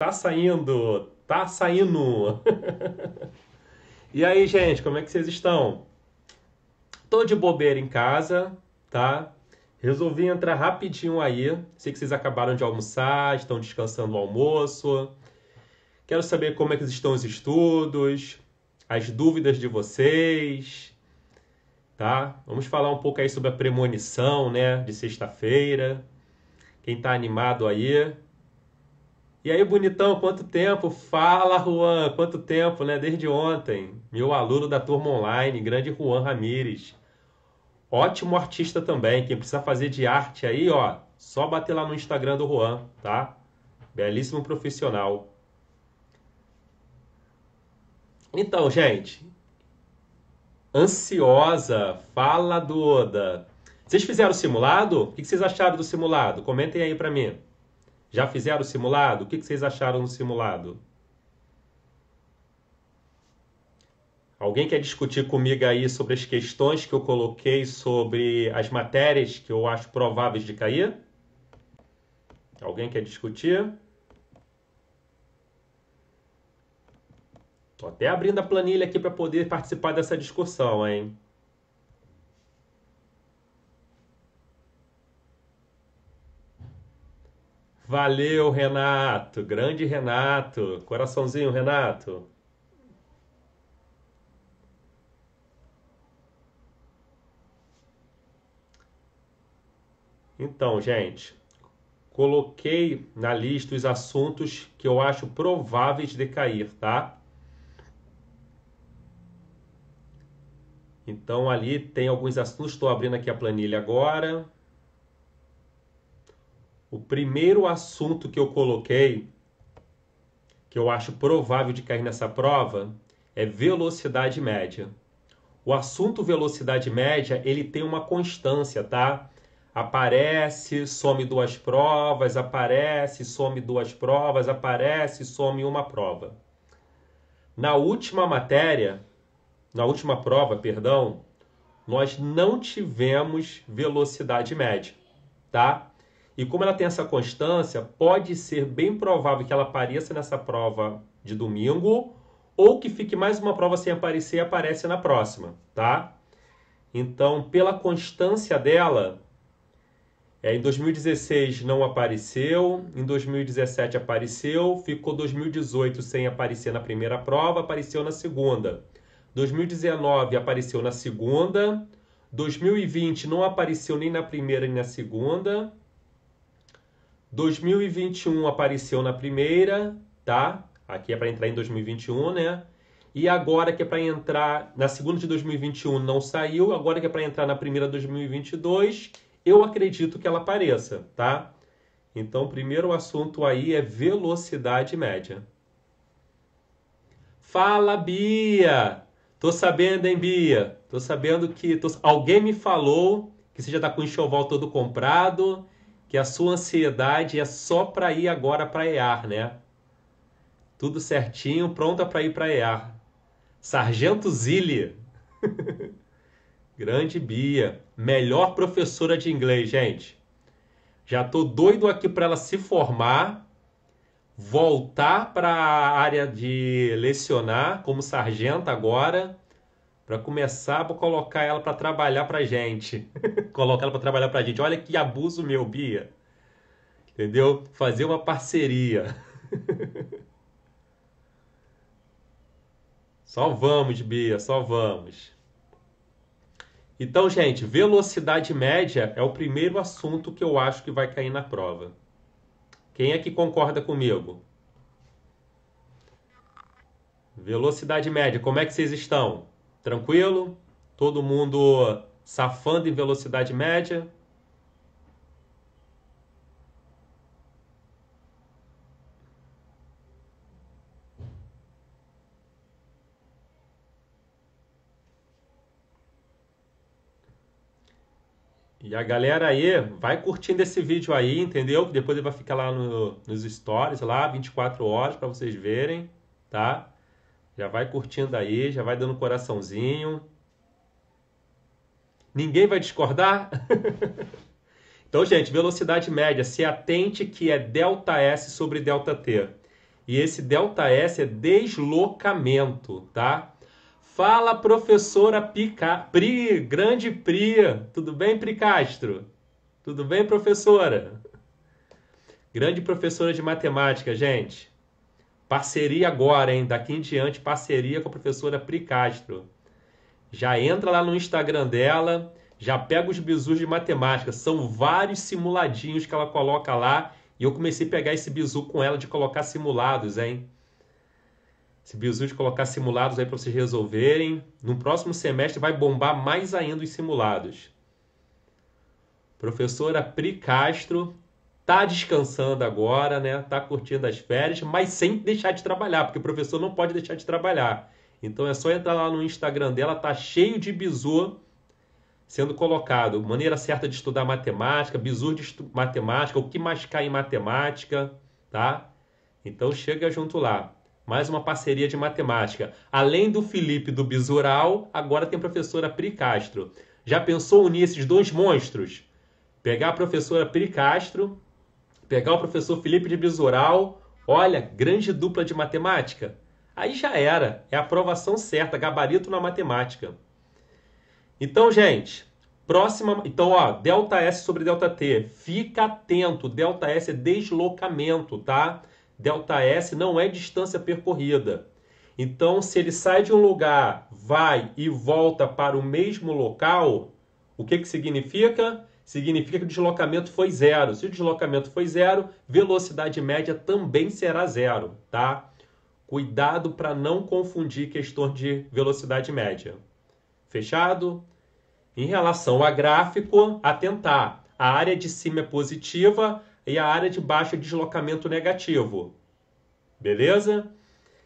Tá saindo, tá saindo. e aí, gente, como é que vocês estão? Tô de bobeira em casa, tá? Resolvi entrar rapidinho aí. Sei que vocês acabaram de almoçar, estão descansando o almoço. Quero saber como é que estão os estudos, as dúvidas de vocês, tá? Vamos falar um pouco aí sobre a premonição, né, de sexta-feira. Quem tá animado aí, e aí, bonitão, quanto tempo? Fala, Juan, quanto tempo, né? Desde ontem. Meu aluno da turma online, grande Juan Ramires. Ótimo artista também. Quem precisa fazer de arte aí, ó, só bater lá no Instagram do Juan, tá? Belíssimo profissional. Então, gente. Ansiosa, fala Duda. Vocês fizeram o simulado? O que vocês acharam do simulado? Comentem aí para mim. Já fizeram o simulado? O que vocês acharam no simulado? Alguém quer discutir comigo aí sobre as questões que eu coloquei sobre as matérias que eu acho prováveis de cair? Alguém quer discutir? Estou até abrindo a planilha aqui para poder participar dessa discussão, hein? Valeu, Renato. Grande Renato. Coraçãozinho, Renato. Então, gente, coloquei na lista os assuntos que eu acho prováveis de cair, tá? Então, ali tem alguns assuntos. Estou abrindo aqui a planilha agora o primeiro assunto que eu coloquei, que eu acho provável de cair nessa prova, é velocidade média. O assunto velocidade média, ele tem uma constância, tá? Aparece, some duas provas, aparece, some duas provas, aparece, some uma prova. Na última matéria, na última prova, perdão, nós não tivemos velocidade média, tá? E como ela tem essa constância, pode ser bem provável que ela apareça nessa prova de domingo ou que fique mais uma prova sem aparecer e aparece na próxima, tá? Então, pela constância dela, é, em 2016 não apareceu, em 2017 apareceu, ficou 2018 sem aparecer na primeira prova, apareceu na segunda. 2019 apareceu na segunda, 2020 não apareceu nem na primeira nem na segunda, 2021 apareceu na primeira, tá? Aqui é para entrar em 2021, né? E agora que é para entrar na segunda de 2021 não saiu, agora que é para entrar na primeira de 2022, eu acredito que ela apareça, tá? Então, primeiro assunto aí é velocidade média. Fala, Bia! Tô sabendo, hein, Bia? Tô sabendo que tô... alguém me falou que você já tá com o enxoval todo comprado que a sua ansiedade é só para ir agora para EAR, né? Tudo certinho, pronta para ir para EAR. Sargento Zilli. Grande Bia, melhor professora de inglês, gente. Já tô doido aqui para ela se formar, voltar para a área de lecionar como sargento agora para começar, vou colocar ela para trabalhar para gente. colocar ela para trabalhar para gente. Olha que abuso meu, Bia. Entendeu? Fazer uma parceria. só vamos, Bia, só vamos. Então, gente, velocidade média é o primeiro assunto que eu acho que vai cair na prova. Quem é que concorda comigo? Velocidade média, como é que vocês estão? Tranquilo? Todo mundo safando em velocidade média. E a galera aí, vai curtindo esse vídeo aí, entendeu? Depois ele vai ficar lá no, nos stories, lá, 24 horas, para vocês verem, tá? Já vai curtindo aí, já vai dando um coraçãozinho. Ninguém vai discordar? então, gente, velocidade média, se atente que é delta S sobre delta T. E esse delta S é deslocamento, tá? Fala, professora Pica... Pri, grande Pri. Tudo bem, Pri Castro? Tudo bem, professora? Grande professora de matemática, gente. Parceria agora, hein? Daqui em diante, parceria com a professora Pri Castro. Já entra lá no Instagram dela, já pega os bizus de matemática. São vários simuladinhos que ela coloca lá. E eu comecei a pegar esse bizu com ela de colocar simulados, hein? Esse bizu de colocar simulados aí para vocês resolverem. No próximo semestre vai bombar mais ainda os simulados. Professora Pri Castro, tá descansando agora, né? Tá curtindo as férias, mas sem deixar de trabalhar, porque o professor não pode deixar de trabalhar. Então é só entrar lá no Instagram dela, tá cheio de bizu sendo colocado, maneira certa de estudar matemática, bizu de estu matemática, o que mais cai em matemática, tá? Então chega junto lá. Mais uma parceria de matemática. Além do Felipe do Bisural, agora tem a professora Pri Castro. Já pensou unir esses dois monstros? Pegar a professora Pri Castro, pegar o professor Felipe de Bisural, olha, grande dupla de matemática. Aí já era, é a aprovação certa, gabarito na matemática. Então, gente, próxima, então, ó, delta S sobre delta T, fica atento, delta S é deslocamento, tá? Delta S não é distância percorrida. Então, se ele sai de um lugar, vai e volta para o mesmo local, o que, que significa? significa que o deslocamento foi zero. Se o deslocamento foi zero, velocidade média também será zero, tá? Cuidado para não confundir questão de velocidade média. Fechado? Em relação a gráfico, atentar. A área de cima é positiva e a área de baixo é deslocamento negativo. Beleza?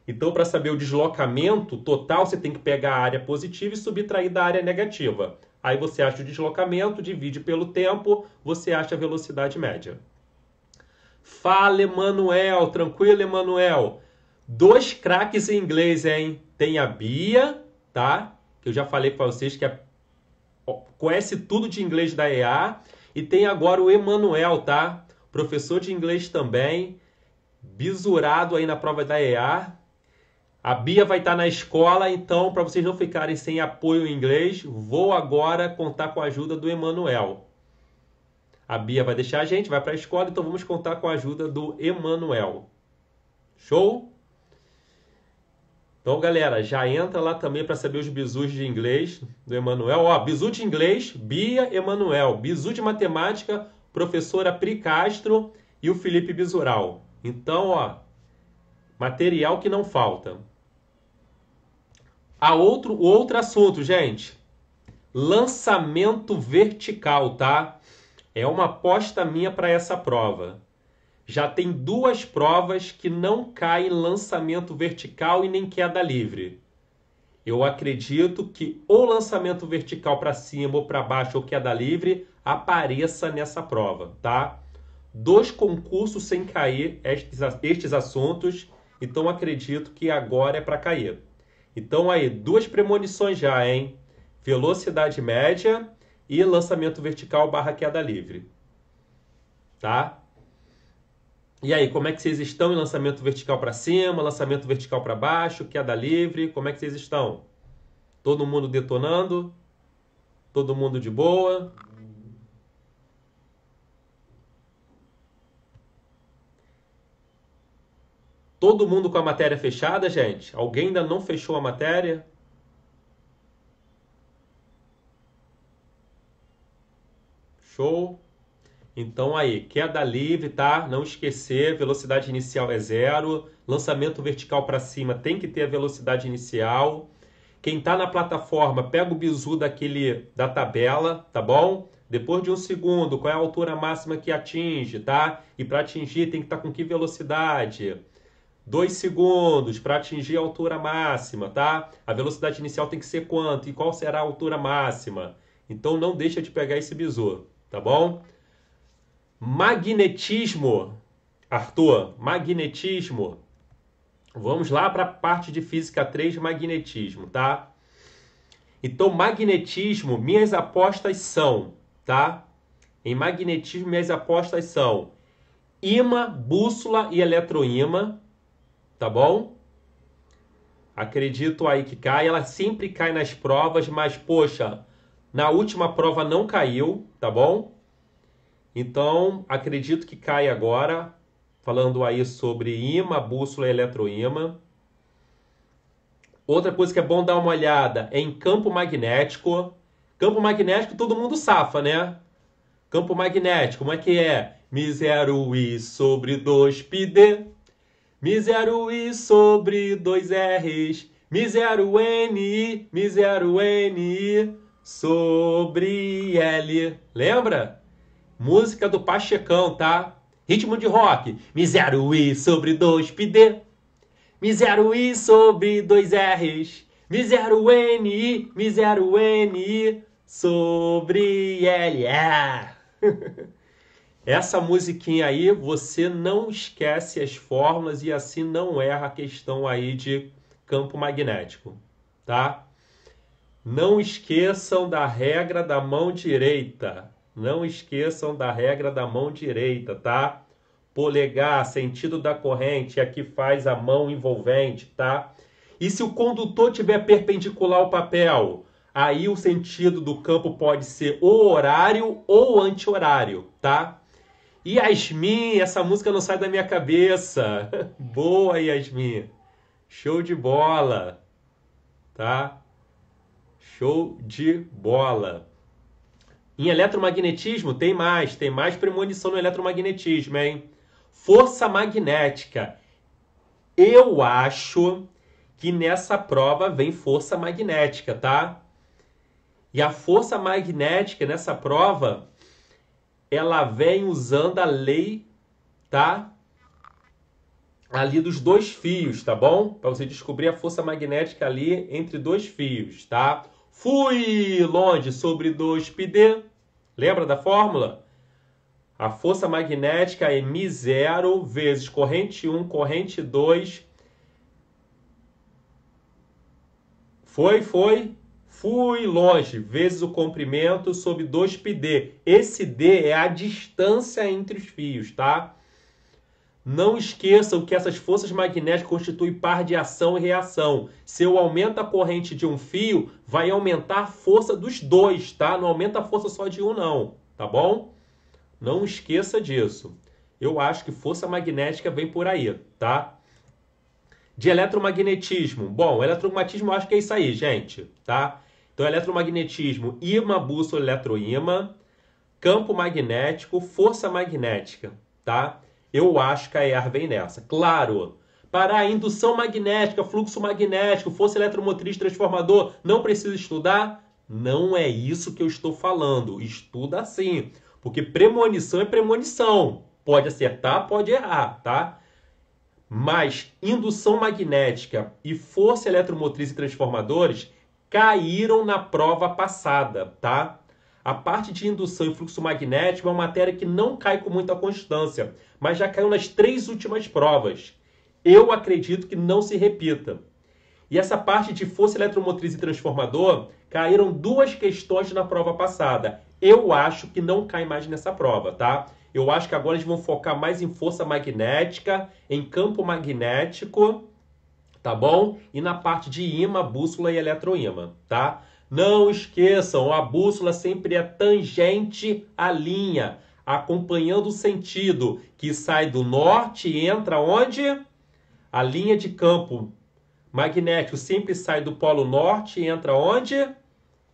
Então, para saber o deslocamento total, você tem que pegar a área positiva e subtrair da área negativa. Aí você acha o deslocamento, divide pelo tempo, você acha a velocidade média. Fala, Emanuel. Tranquilo, Emanuel? Dois craques em inglês, hein? Tem a Bia, tá? Que eu já falei para vocês que é... conhece tudo de inglês da EA. E tem agora o Emanuel, tá? Professor de inglês também. Bisurado aí na prova da EA. A Bia vai estar tá na escola, então, para vocês não ficarem sem apoio em inglês, vou agora contar com a ajuda do Emanuel. A Bia vai deixar a gente, vai para a escola, então vamos contar com a ajuda do Emanuel. Show? Então, galera, já entra lá também para saber os bisus de inglês do Emanuel. Ó, bisu de inglês, Bia Emanuel. Bisu de matemática, professora Pri Castro e o Felipe Bisural. Então, ó, material que não falta a outro, outro assunto, gente. Lançamento vertical, tá? É uma aposta minha para essa prova. Já tem duas provas que não caem lançamento vertical e nem queda livre. Eu acredito que o lançamento vertical para cima ou para baixo ou queda livre apareça nessa prova, tá? Dois concursos sem cair estes, estes assuntos, então acredito que agora é para cair. Então aí, duas premonições já, hein? Velocidade média e lançamento vertical barra queda livre. Tá? E aí, como é que vocês estão em lançamento vertical para cima, lançamento vertical para baixo, queda livre? Como é que vocês estão? Todo mundo detonando? Todo mundo de boa? Todo mundo com a matéria fechada, gente? Alguém ainda não fechou a matéria? Show? Então aí, queda livre, tá? Não esquecer, velocidade inicial é zero. Lançamento vertical para cima tem que ter a velocidade inicial. Quem tá na plataforma, pega o bizu daquele da tabela, tá bom? Depois de um segundo, qual é a altura máxima que atinge, tá? E para atingir tem que estar tá com que velocidade? 2 segundos para atingir a altura máxima, tá? A velocidade inicial tem que ser quanto e qual será a altura máxima. Então não deixa de pegar esse bizu, tá bom? Magnetismo, Arthur, magnetismo. Vamos lá para a parte de física 3, magnetismo, tá? Então, magnetismo, minhas apostas são, tá? Em magnetismo, minhas apostas são imã, bússola e eletroímã, tá bom? Acredito aí que cai. Ela sempre cai nas provas, mas poxa, na última prova não caiu, tá bom? Então, acredito que cai agora. Falando aí sobre imã, bússola e eletroímã. Outra coisa que é bom dar uma olhada é em campo magnético. Campo magnético todo mundo safa, né? Campo magnético, como é que é? zero I sobre 2 pd Misero I sobre dois R's. Misero N, misero N sobre L. Lembra? Música do Pachecão, tá? Ritmo de rock. Misero I sobre 2PD. Misero I sobre 2Rs. Misero N, misero N sobre L. É. Essa musiquinha aí, você não esquece as fórmulas e assim não erra a questão aí de campo magnético, tá? Não esqueçam da regra da mão direita. Não esqueçam da regra da mão direita, tá? Polegar, sentido da corrente, é que faz a mão envolvente, tá? E se o condutor tiver perpendicular ao papel, aí o sentido do campo pode ser ou horário ou anti-horário, tá? Yasmin, essa música não sai da minha cabeça. Boa, Yasmin. Show de bola. Tá? Show de bola. Em eletromagnetismo tem mais, tem mais premonição no eletromagnetismo, hein? Força magnética. Eu acho que nessa prova vem força magnética, tá? E a força magnética nessa prova ela vem usando a lei, tá? Ali dos dois fios, tá bom? Para você descobrir a força magnética ali entre dois fios, tá? Fui longe sobre 2πd. Lembra da fórmula? A força magnética é μ0 vezes corrente 1, corrente 2. Foi, foi. Fui longe, vezes o comprimento sobre 2πd. Esse d é a distância entre os fios, tá? Não esqueçam que essas forças magnéticas constituem par de ação e reação. Se eu aumento a corrente de um fio, vai aumentar a força dos dois, tá? Não aumenta a força só de um, não, tá bom? Não esqueça disso. Eu acho que força magnética vem por aí, tá? De eletromagnetismo. Bom, eletromagnetismo eu acho que é isso aí, gente, tá? Então, eletromagnetismo, imã, bússola, eletroímã, campo magnético, força magnética, tá? Eu acho que a ER vem nessa. Claro, para a indução magnética, fluxo magnético, força eletromotriz, transformador, não precisa estudar? Não é isso que eu estou falando. Estuda sim, porque premonição é premonição. Pode acertar, pode errar, tá? Mas indução magnética e força eletromotriz e transformadores caíram na prova passada, tá? A parte de indução e fluxo magnético é uma matéria que não cai com muita constância, mas já caiu nas três últimas provas. Eu acredito que não se repita. E essa parte de força eletromotriz e transformador caíram duas questões na prova passada. Eu acho que não cai mais nessa prova, tá? Eu acho que agora eles vão focar mais em força magnética, em campo magnético tá bom? E na parte de imã, bússola e eletroímã, tá? Não esqueçam, a bússola sempre é tangente à linha, acompanhando o sentido que sai do norte e entra onde? A linha de campo magnético sempre sai do polo norte e entra onde?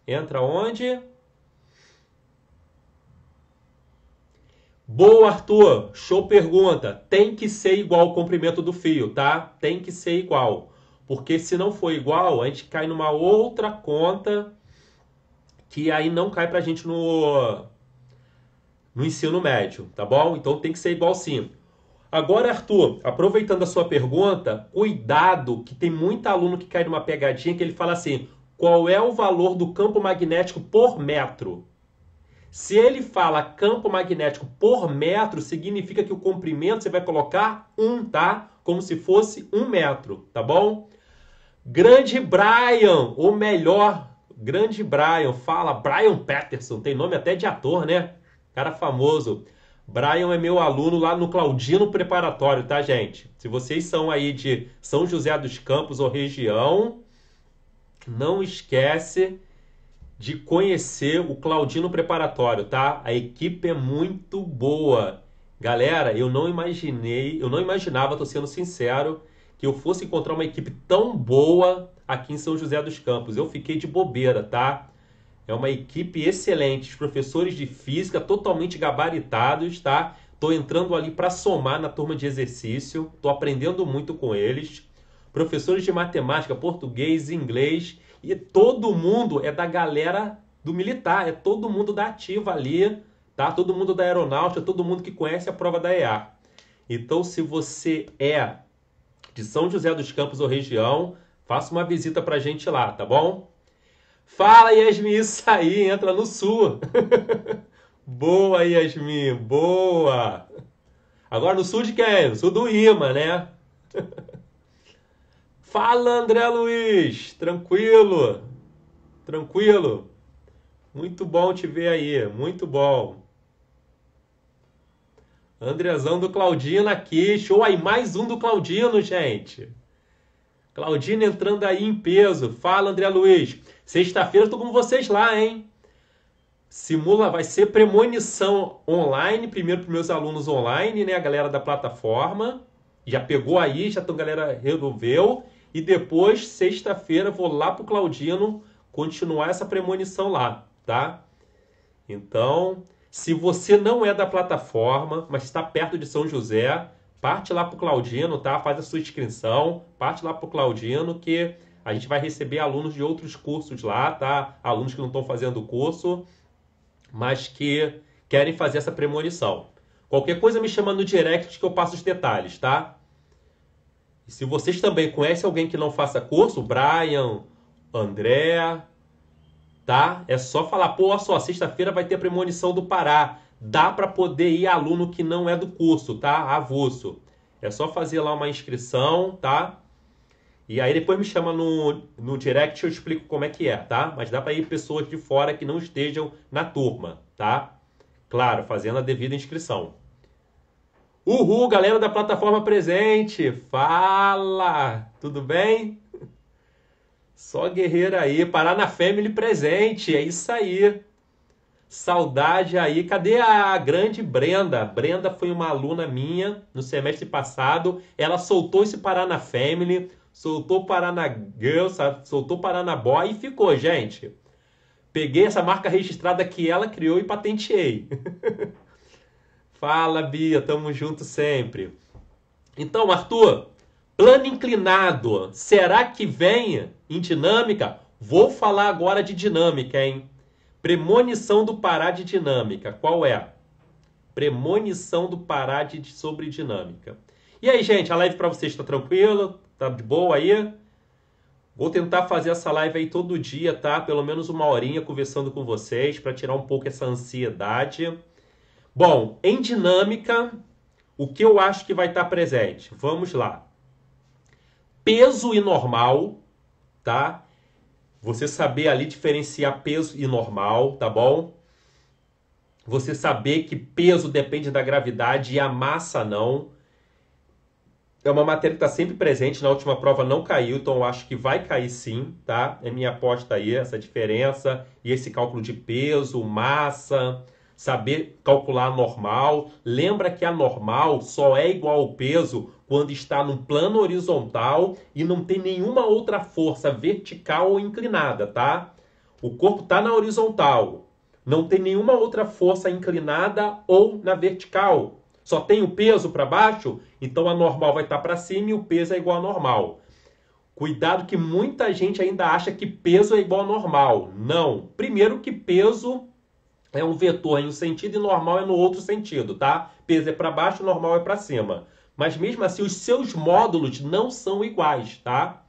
Entra onde? Boa, Arthur. Show pergunta. Tem que ser igual o comprimento do fio, tá? Tem que ser igual. Porque se não for igual, a gente cai numa outra conta que aí não cai pra gente no, no ensino médio, tá bom? Então tem que ser igual sim. Agora, Arthur, aproveitando a sua pergunta, cuidado que tem muito aluno que cai numa pegadinha que ele fala assim: qual é o valor do campo magnético por metro? Se ele fala campo magnético por metro, significa que o comprimento você vai colocar um, tá? Como se fosse um metro, tá bom? Grande Brian, o melhor. Grande Brian, fala Brian Peterson, tem nome até de ator, né? Cara famoso. Brian é meu aluno lá no Claudino Preparatório, tá, gente? Se vocês são aí de São José dos Campos ou região, não esquece de conhecer o Claudino Preparatório, tá? A equipe é muito boa. Galera, eu não imaginei, eu não imaginava, tô sendo sincero, que eu fosse encontrar uma equipe tão boa aqui em São José dos Campos. Eu fiquei de bobeira, tá? É uma equipe excelente, os professores de física totalmente gabaritados, tá? Tô entrando ali para somar na turma de exercício, tô aprendendo muito com eles. Professores de matemática, português, inglês e todo mundo é da galera do militar, é todo mundo da ativa ali, tá? Todo mundo da aeronáutica, todo mundo que conhece a prova da EA. Então, se você é de São José dos Campos ou região, faça uma visita pra gente lá, tá bom? Fala, Yasmin, isso aí, entra no Sul. boa, Yasmin, boa. Agora no Sul de quem? No Sul do Ima, né? Fala, André Luiz! Tranquilo? Tranquilo? Muito bom te ver aí, muito bom. Andrezão do Claudino aqui, show aí, mais um do Claudino, gente. Claudino entrando aí em peso. Fala, André Luiz. Sexta-feira eu tô com vocês lá, hein? Simula, vai ser premonição online, primeiro para meus alunos online, né? A galera da plataforma já pegou aí, já a galera resolveu. E depois, sexta-feira, vou lá para o Claudino continuar essa premonição lá, tá? Então, se você não é da plataforma, mas está perto de São José, parte lá para o Claudino, tá? Faz a sua inscrição, parte lá para o Claudino, que a gente vai receber alunos de outros cursos lá, tá? Alunos que não estão fazendo o curso, mas que querem fazer essa premonição. Qualquer coisa me chama no direct que eu passo os detalhes, tá? E se vocês também conhecem alguém que não faça curso, Brian, André, tá? É só falar, pô, só, sexta-feira vai ter a premonição do Pará. Dá para poder ir aluno que não é do curso, tá? Avulso. É só fazer lá uma inscrição, tá? E aí depois me chama no, no direct eu explico como é que é, tá? Mas dá para ir pessoas de fora que não estejam na turma, tá? Claro, fazendo a devida inscrição. Uhul, galera da plataforma presente! Fala! Tudo bem? Só guerreira aí, parar na Family presente, é isso aí. Saudade aí. Cadê a grande Brenda? Brenda foi uma aluna minha no semestre passado. Ela soltou esse parar na Family, soltou parar na soltou parar na Boy e ficou, gente. Peguei essa marca registrada que ela criou e patenteei. Fala, Bia, tamo junto sempre. Então, Arthur, plano inclinado, será que vem em dinâmica? Vou falar agora de dinâmica, hein? Premonição do Pará de dinâmica, qual é? Premonição do Pará de, sobre dinâmica. E aí, gente, a live para vocês tá tranquila? Tá de boa aí? Vou tentar fazer essa live aí todo dia, tá? Pelo menos uma horinha conversando com vocês para tirar um pouco essa ansiedade Bom, em dinâmica, o que eu acho que vai estar tá presente? Vamos lá. Peso e normal, tá? Você saber ali diferenciar peso e normal, tá bom? Você saber que peso depende da gravidade e a massa não. É uma matéria que está sempre presente, na última prova não caiu, então eu acho que vai cair sim, tá? É minha aposta aí, essa diferença e esse cálculo de peso, massa saber calcular a normal. Lembra que a normal só é igual ao peso quando está no plano horizontal e não tem nenhuma outra força vertical ou inclinada, tá? O corpo está na horizontal, não tem nenhuma outra força inclinada ou na vertical. Só tem o peso para baixo, então a normal vai estar tá para cima e o peso é igual a normal. Cuidado que muita gente ainda acha que peso é igual a normal. Não. Primeiro que peso é um vetor em um sentido e normal é no outro sentido, tá? Peso é para baixo, normal é para cima. Mas mesmo assim, os seus módulos não são iguais, tá?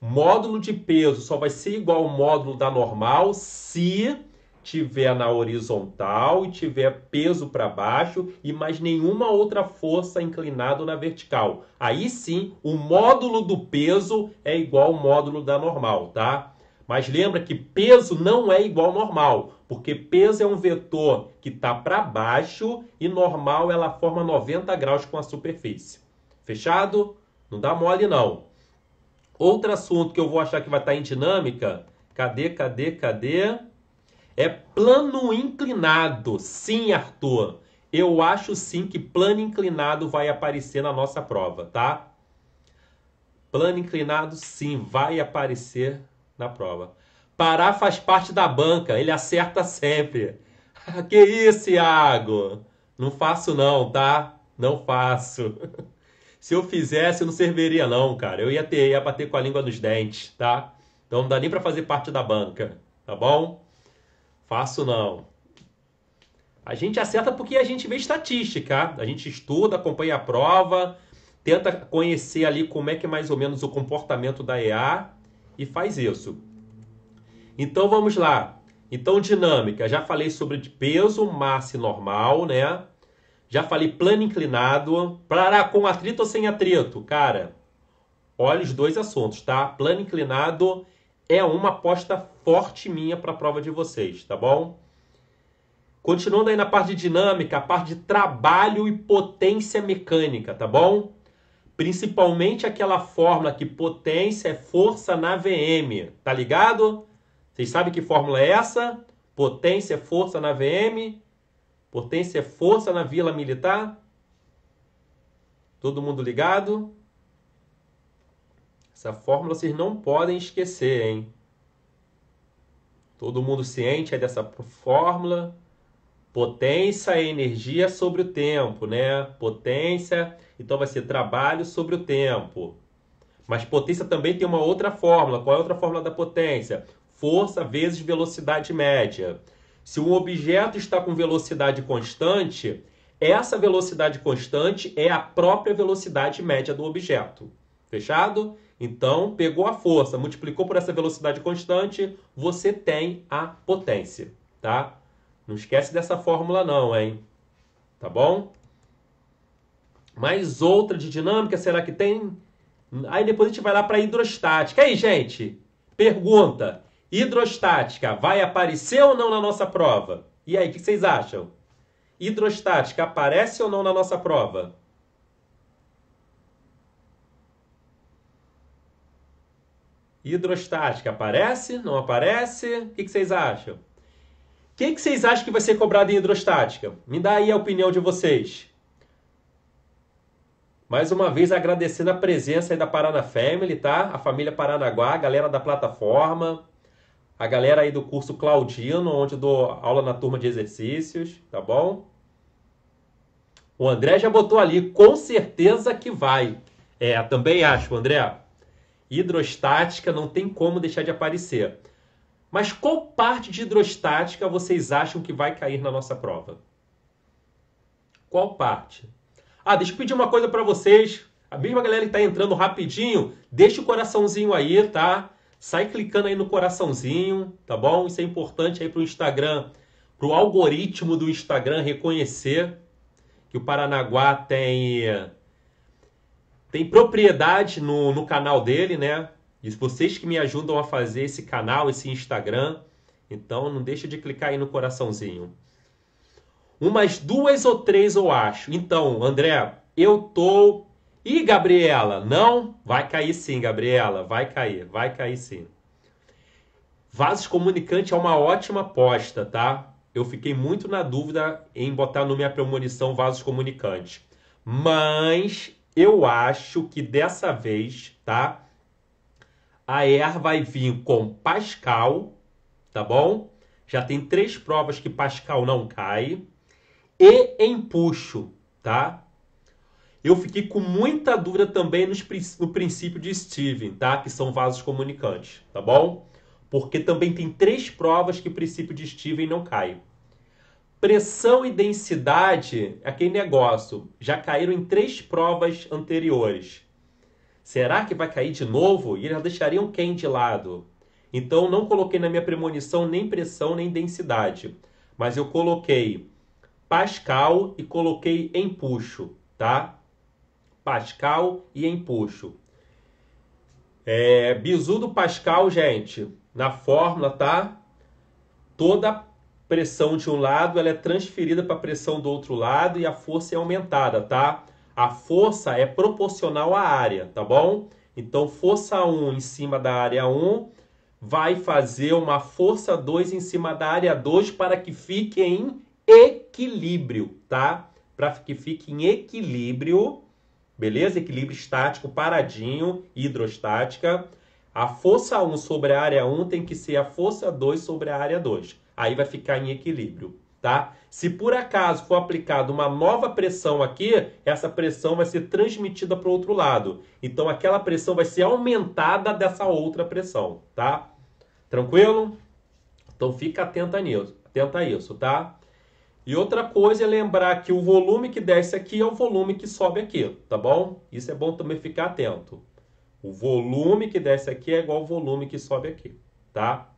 Módulo de peso só vai ser igual ao módulo da normal se tiver na horizontal e tiver peso para baixo e mais nenhuma outra força inclinada na vertical. Aí sim, o módulo do peso é igual ao módulo da normal, tá? Mas lembra que peso não é igual normal, porque peso é um vetor que está para baixo e normal ela forma 90 graus com a superfície. Fechado? Não dá mole não. Outro assunto que eu vou achar que vai estar tá em dinâmica, cadê, cadê, cadê? É plano inclinado. Sim, Arthur. Eu acho sim que plano inclinado vai aparecer na nossa prova, tá? Plano inclinado sim vai aparecer na prova. Pará faz parte da banca, ele acerta sempre. que isso, Iago? Não faço não, tá? Não faço. Se eu fizesse, eu não serviria não, cara. Eu ia ter, ia bater com a língua nos dentes, tá? Então não dá nem para fazer parte da banca, tá bom? Faço não. A gente acerta porque a gente vê estatística, a gente estuda, acompanha a prova, tenta conhecer ali como é que é mais ou menos o comportamento da EA e faz isso. Então vamos lá. Então dinâmica, já falei sobre peso, massa e normal, né? Já falei plano inclinado, para com atrito ou sem atrito, cara. Olha os dois assuntos, tá? Plano inclinado é uma aposta forte minha para a prova de vocês, tá bom? Continuando aí na parte de dinâmica, a parte de trabalho e potência mecânica, tá bom? Principalmente aquela fórmula que potência é força na VM, tá ligado? Vocês sabem que fórmula é essa? Potência é força na VM, potência é força na vila militar. Todo mundo ligado? Essa fórmula vocês não podem esquecer, hein? Todo mundo ciente é dessa fórmula potência e energia sobre o tempo, né? Potência, então vai ser trabalho sobre o tempo. Mas potência também tem uma outra fórmula. Qual é a outra fórmula da potência? Força vezes velocidade média. Se um objeto está com velocidade constante, essa velocidade constante é a própria velocidade média do objeto. Fechado? Então, pegou a força, multiplicou por essa velocidade constante, você tem a potência, tá? Não esquece dessa fórmula não, hein? Tá bom? Mais outra de dinâmica, será que tem? Aí depois a gente vai lá para hidrostática. Aí, gente, pergunta. Hidrostática vai aparecer ou não na nossa prova? E aí, o que vocês acham? Hidrostática aparece ou não na nossa prova? Hidrostática aparece? Não aparece? O que vocês acham? O que, que vocês acham que vai ser cobrado em hidrostática? Me dá aí a opinião de vocês. Mais uma vez agradecendo a presença aí da Paraná Family, tá? A família Paranaguá, a galera da plataforma, a galera aí do curso Claudino, onde dou aula na turma de exercícios, tá bom? O André já botou ali, com certeza que vai. É, também acho, André. Hidrostática não tem como deixar de aparecer. Mas qual parte de hidrostática vocês acham que vai cair na nossa prova? Qual parte? Ah, deixa eu pedir uma coisa para vocês. A mesma galera que está entrando rapidinho, deixa o coraçãozinho aí, tá? Sai clicando aí no coraçãozinho, tá bom? Isso é importante aí para o Instagram, para o algoritmo do Instagram reconhecer que o Paranaguá tem tem propriedade no, no canal dele, né? E vocês que me ajudam a fazer esse canal, esse Instagram, então não deixa de clicar aí no coraçãozinho. Umas duas ou três eu acho. Então, André, eu tô. E Gabriela, não? Vai cair sim, Gabriela, vai cair, vai cair sim. Vasos comunicante é uma ótima aposta, tá? Eu fiquei muito na dúvida em botar no minha premonição vasos comunicantes. Mas eu acho que dessa vez, tá? a Er vai vir com Pascal, tá bom? Já tem três provas que Pascal não cai. E empuxo, tá? Eu fiquei com muita dúvida também nos, no princípio de Steven, tá? Que são vasos comunicantes, tá bom? Porque também tem três provas que o princípio de Steven não cai. Pressão e densidade, é aquele negócio, já caíram em três provas anteriores. Será que vai cair de novo? E eles deixariam quem de lado? Então não coloquei na minha premonição nem pressão nem densidade, mas eu coloquei Pascal e coloquei empuxo, tá? Pascal e empuxo. É, bizu do Pascal, gente, na fórmula, tá? Toda pressão de um lado ela é transferida para a pressão do outro lado e a força é aumentada, tá? A força é proporcional à área, tá bom? Então, força 1 em cima da área 1 vai fazer uma força 2 em cima da área 2 para que fique em equilíbrio, tá? Para que fique em equilíbrio, beleza? Equilíbrio estático, paradinho, hidrostática. A força 1 sobre a área 1 tem que ser a força 2 sobre a área 2. Aí vai ficar em equilíbrio tá? Se por acaso for aplicada uma nova pressão aqui, essa pressão vai ser transmitida para o outro lado. Então aquela pressão vai ser aumentada dessa outra pressão, tá? Tranquilo? Então fica atenta nisso, atenta a isso, tá? E outra coisa é lembrar que o volume que desce aqui é o volume que sobe aqui, tá bom? Isso é bom também ficar atento. O volume que desce aqui é igual ao volume que sobe aqui, tá?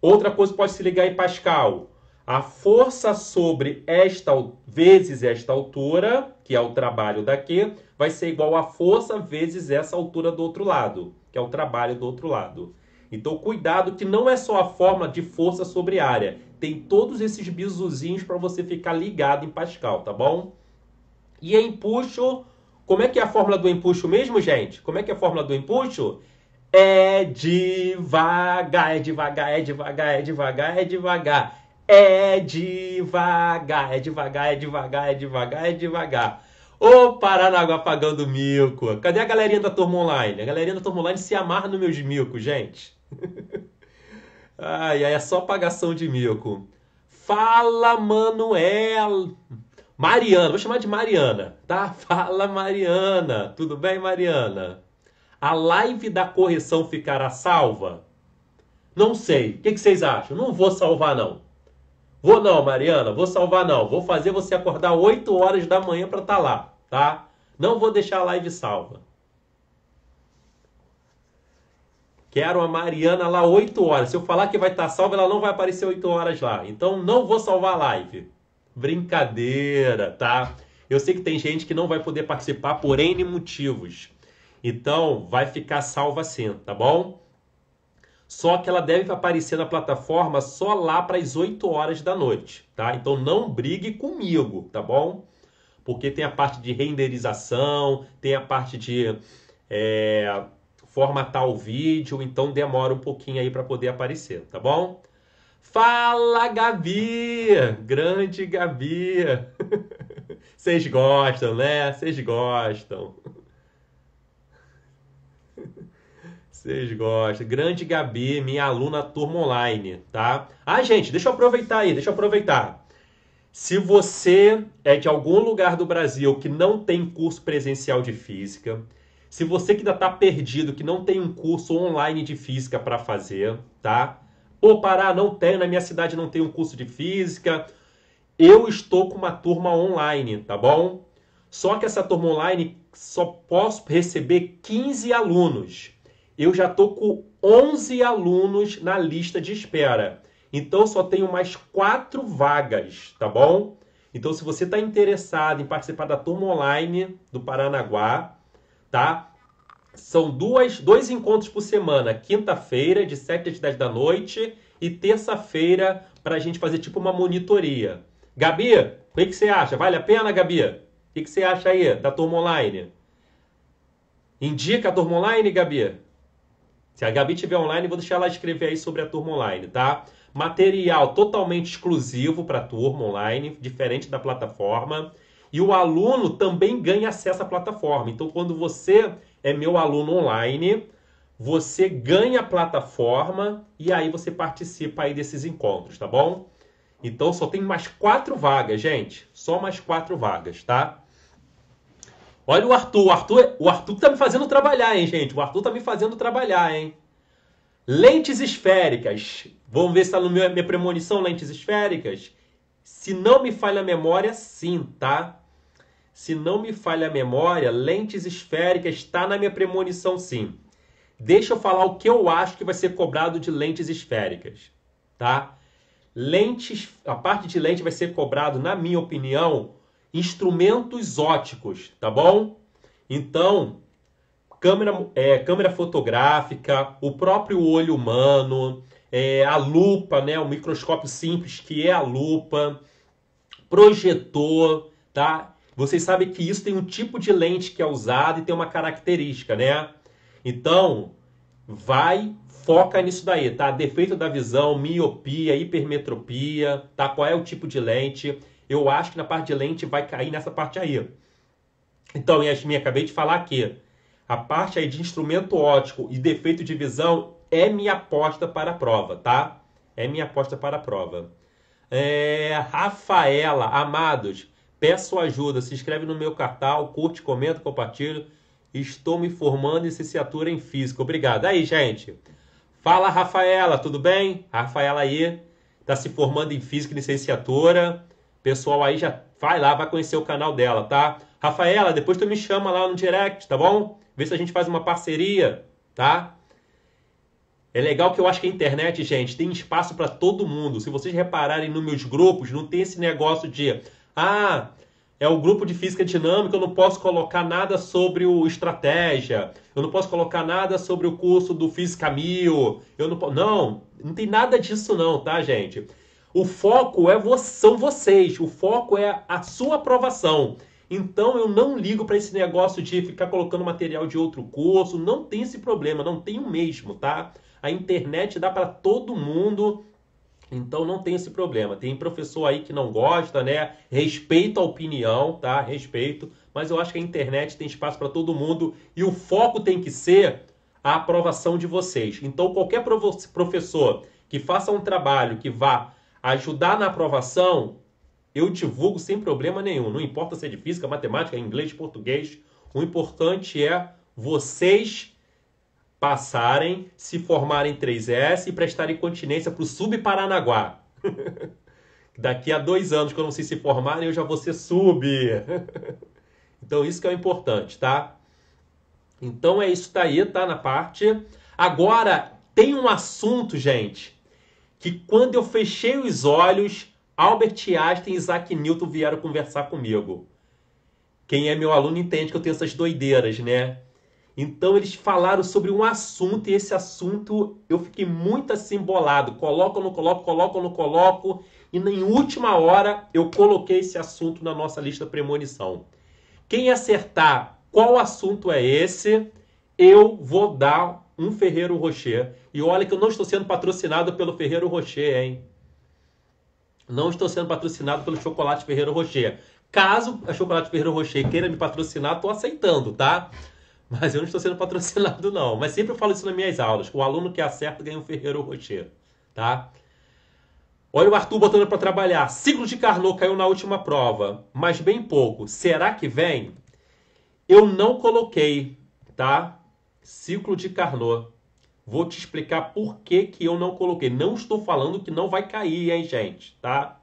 Outra coisa pode se ligar em Pascal. A força sobre esta vezes esta altura, que é o trabalho daqui, vai ser igual à força vezes essa altura do outro lado, que é o trabalho do outro lado. Então, cuidado que não é só a forma de força sobre área. Tem todos esses bizuzinhos para você ficar ligado em Pascal, tá bom? E empuxo, como é que é a fórmula do empuxo mesmo, gente? Como é que é a fórmula do empuxo? É devagar, é devagar, é devagar, é devagar, é devagar. É devagar, é devagar, é devagar, é devagar, é devagar. Ô Paranaguá pagando mico. Cadê a galerinha da turma online? A galerinha da turma online se amarra nos meus micos, gente. ai, ai, é só pagação de mico. Fala, Manuel. Mariana, vou chamar de Mariana, tá? Fala, Mariana. Tudo bem, Mariana? A live da correção ficará salva? Não sei. O que vocês acham? Não vou salvar, não. Vou não, Mariana, vou salvar não. Vou fazer você acordar 8 horas da manhã para estar tá lá, tá? Não vou deixar a live salva. Quero a Mariana lá 8 horas. Se eu falar que vai estar tá salva, ela não vai aparecer 8 horas lá. Então não vou salvar a live. Brincadeira, tá? Eu sei que tem gente que não vai poder participar por N motivos. Então vai ficar salva sim, tá bom? Só que ela deve aparecer na plataforma só lá para as 8 horas da noite, tá? Então não brigue comigo, tá bom? Porque tem a parte de renderização, tem a parte de é, formatar o vídeo, então demora um pouquinho aí para poder aparecer, tá bom? Fala Gabi! Grande Gabi! Vocês gostam, né? Vocês gostam. Vocês gostam. Grande Gabi, minha aluna turma online, tá? Ah, gente, deixa eu aproveitar aí, deixa eu aproveitar. Se você é de algum lugar do Brasil que não tem curso presencial de física, se você que ainda tá perdido, que não tem um curso online de física para fazer, tá? Pô, Pará, não tem, na minha cidade não tem um curso de física. Eu estou com uma turma online, tá bom? Só que essa turma online só posso receber 15 alunos eu já estou com 11 alunos na lista de espera. Então só tenho mais quatro vagas, tá bom? Então se você está interessado em participar da turma online do Paranaguá, tá? São duas, dois encontros por semana, quinta-feira de 7 às 10 da noite e terça-feira para a gente fazer tipo uma monitoria. Gabi, o que, que você acha? Vale a pena, Gabi? O que, que você acha aí da turma online? Indica a turma online, Gabi? Se a Gabi tiver online, vou deixar ela escrever aí sobre a turma online, tá? Material totalmente exclusivo para a turma online, diferente da plataforma. E o aluno também ganha acesso à plataforma. Então, quando você é meu aluno online, você ganha a plataforma e aí você participa aí desses encontros, tá bom? Então só tem mais quatro vagas, gente. Só mais quatro vagas, tá? Olha o Arthur. O Arthur, é, o Arthur tá me fazendo trabalhar, hein, gente? O Arthur tá me fazendo trabalhar, hein? Lentes esféricas. Vamos ver se tá na minha premonição lentes esféricas. Se não me falha a memória, sim, tá? Se não me falha a memória, lentes esféricas está na minha premonição, sim. Deixa eu falar o que eu acho que vai ser cobrado de lentes esféricas, tá? Lentes, a parte de lente vai ser cobrado, na minha opinião, instrumentos óticos, tá bom? Então, câmera, é, câmera fotográfica, o próprio olho humano, é, a lupa, né, o microscópio simples que é a lupa, projetor, tá? Vocês sabem que isso tem um tipo de lente que é usado e tem uma característica, né? Então, vai, foca nisso daí, tá? Defeito da visão, miopia, hipermetropia, tá? Qual é o tipo de lente? eu acho que na parte de lente vai cair nessa parte aí. Então, Yasmin, acabei de falar que a parte aí de instrumento ótico e defeito de visão é minha aposta para a prova, tá? É minha aposta para a prova. É, Rafaela, amados, peço ajuda. Se inscreve no meu canal, curte, comenta, compartilha. Estou me formando em licenciatura em física. Obrigado. Aí, gente. Fala, Rafaela, tudo bem? A Rafaela aí está se formando em física e licenciatura. Pessoal aí já vai lá, vai conhecer o canal dela, tá? Rafaela, depois tu me chama lá no direct, tá bom? Vê se a gente faz uma parceria, tá? É legal que eu acho que a internet, gente, tem espaço para todo mundo. Se vocês repararem nos meus grupos, não tem esse negócio de ah, é o grupo de física dinâmica, eu não posso colocar nada sobre o estratégia, eu não posso colocar nada sobre o curso do Física Mil, eu não posso... Não, não tem nada disso não, tá, gente? O foco é vo são vocês, o foco é a sua aprovação. Então eu não ligo para esse negócio de ficar colocando material de outro curso, não tem esse problema, não tem o mesmo, tá? A internet dá para todo mundo, então não tem esse problema. Tem professor aí que não gosta, né? Respeito a opinião, tá? Respeito, mas eu acho que a internet tem espaço para todo mundo e o foco tem que ser a aprovação de vocês. Então qualquer professor que faça um trabalho que vá ajudar na aprovação, eu divulgo sem problema nenhum. Não importa se é de física, matemática, inglês, português. O importante é vocês passarem, se formarem 3S e prestarem continência para o Sub-Paranaguá. Daqui a dois anos, quando vocês se formarem, eu já vou ser sub. então, isso que é o importante, tá? Então, é isso daí, tá? Na parte. Agora, tem um assunto, gente, que quando eu fechei os olhos, Albert Einstein e Isaac Newton vieram conversar comigo. Quem é meu aluno entende que eu tenho essas doideiras, né? Então eles falaram sobre um assunto e esse assunto eu fiquei muito assim bolado. Coloco, não coloco, coloco, não coloco. E em última hora eu coloquei esse assunto na nossa lista premonição. Quem acertar qual assunto é esse, eu vou dar um Ferreiro Rocher. E olha que eu não estou sendo patrocinado pelo Ferreiro Rocher, hein? Não estou sendo patrocinado pelo Chocolate Ferreiro Rocher. Caso a Chocolate Ferreiro Rocher queira me patrocinar, estou aceitando, tá? Mas eu não estou sendo patrocinado, não. Mas sempre eu falo isso nas minhas aulas. O aluno que acerta ganha um Ferreiro Rocher, tá? Olha o Arthur botando para trabalhar. Ciclo de Carnot caiu na última prova, mas bem pouco. Será que vem? Eu não coloquei, tá? Ciclo de Carnot. Vou te explicar por que, que eu não coloquei. Não estou falando que não vai cair, hein, gente, tá?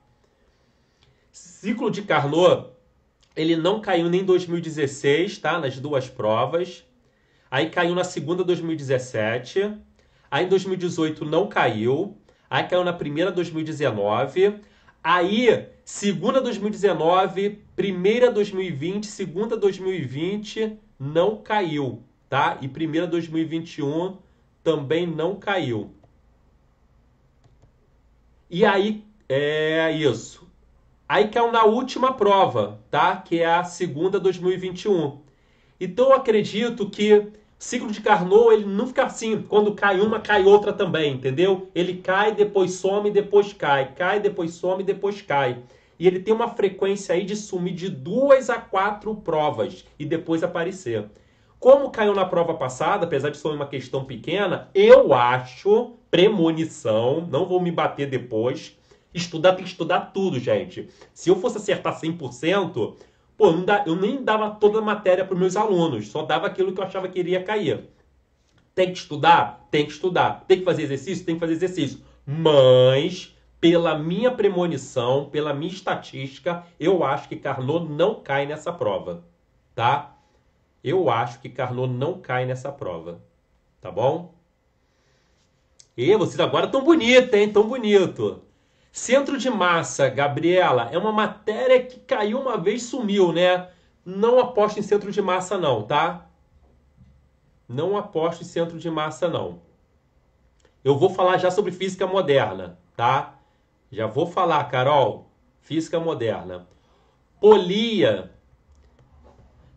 Ciclo de Carnot, ele não caiu nem em 2016, tá? Nas duas provas. Aí caiu na segunda 2017. Aí em 2018 não caiu. Aí caiu na primeira 2019. Aí, segunda 2019, primeira 2020, segunda 2020, não caiu tá? E primeira 2021 também não caiu. E aí é isso. Aí caiu na última prova, tá? Que é a segunda 2021. Então eu acredito que ciclo de Carnot, ele não fica assim, quando cai uma, cai outra também, entendeu? Ele cai, depois some, depois cai, cai, depois some, depois cai. E ele tem uma frequência aí de sumir de duas a quatro provas e depois aparecer. Como caiu na prova passada, apesar de ser uma questão pequena, eu acho premonição, não vou me bater depois. Estudar tem que estudar tudo, gente. Se eu fosse acertar 100%, pô, eu nem dava toda a matéria para meus alunos, só dava aquilo que eu achava que iria cair. Tem que estudar? Tem que estudar. Tem que fazer exercício? Tem que fazer exercício. Mas, pela minha premonição, pela minha estatística, eu acho que Carnot não cai nessa prova, tá? Eu acho que Carnot não cai nessa prova. Tá bom? E vocês agora tão bonita, hein? Tão bonito. Centro de massa, Gabriela, é uma matéria que caiu uma vez sumiu, né? Não aposta em centro de massa não, tá? Não aposta em centro de massa não. Eu vou falar já sobre física moderna, tá? Já vou falar, Carol. Física moderna. Polia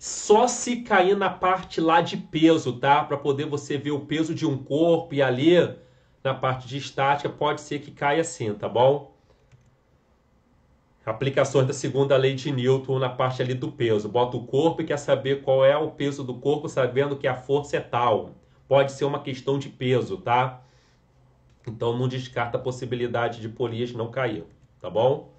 só se cair na parte lá de peso, tá? Para poder você ver o peso de um corpo e ali na parte de estática pode ser que caia assim, tá bom? Aplicações da segunda lei de Newton na parte ali do peso. Bota o corpo e quer saber qual é o peso do corpo, sabendo que a força é tal. Pode ser uma questão de peso, tá? Então não descarta a possibilidade de polias não cair, tá bom?